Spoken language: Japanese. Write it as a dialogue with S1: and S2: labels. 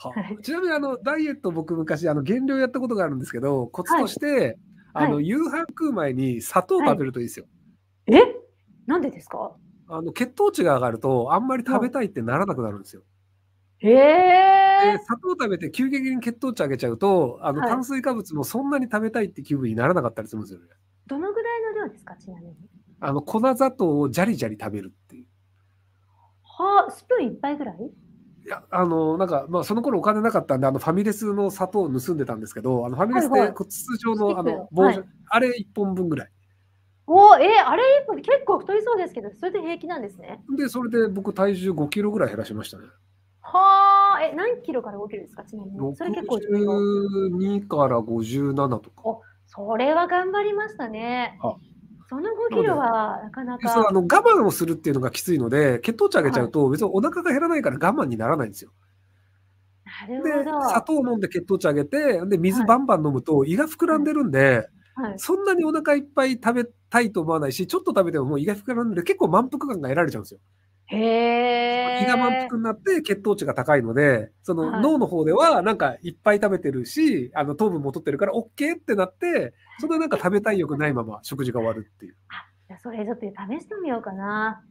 S1: はい、ちなみにあのダイエット僕昔あの減量やったことがあるんですけどコツとして、はい、あの夕飯食う前に砂糖食べるといいですよ。はい、えなんでですかあの血糖値が上がるとあんまり食べたいってならなくなるんですよ。へえー、砂糖食べて急激に血糖値上げちゃうとあの炭水化物もそんなに食べたいって気分にならなかったりするんですよね。どのぐらいの量ですかちなみに。あの粉砂糖をじゃりじゃり食べるっていう。はあスプーン1杯ぐらいや、あの、なんか、まあ、その頃お金なかったんで、あの、ファミレスの砂糖を盗んでたんですけど、あの、ファミレスで、こう、筒状の、あの、棒、はい、あれ1本分ぐらい。おえー、あれ1本、結構太りそうですけど、それで平気なんですね。で、それで僕、体重5キロぐらい減らしましたね。はあ、え、何キロから動けるんですか、ちなみに。それ結構重要。2から57とか。お、それは頑張りましたね。あその5キロはなかなか。そうあの我慢をするっていうのがきついので、血糖値上げちゃうと、別にお腹が減らないから我慢にならないんですよ。はい、で砂糖を飲んで血糖値上げてで水バンバン飲むと胃が膨らんでるんで、はいそんなにお腹いっぱい食べたいと思わないしちょっと食べてももう胃が膨らんで結構満腹感が得られちゃうんですよ。へ胃が満腹になって血糖値が高いので、その、脳の方ではなんかいっぱい食べてるし、あの糖分も取ってるから OK ってなって、それななんか食べたい欲ないまま食事が終わるっていう。じゃそれちょっと試してみようかな。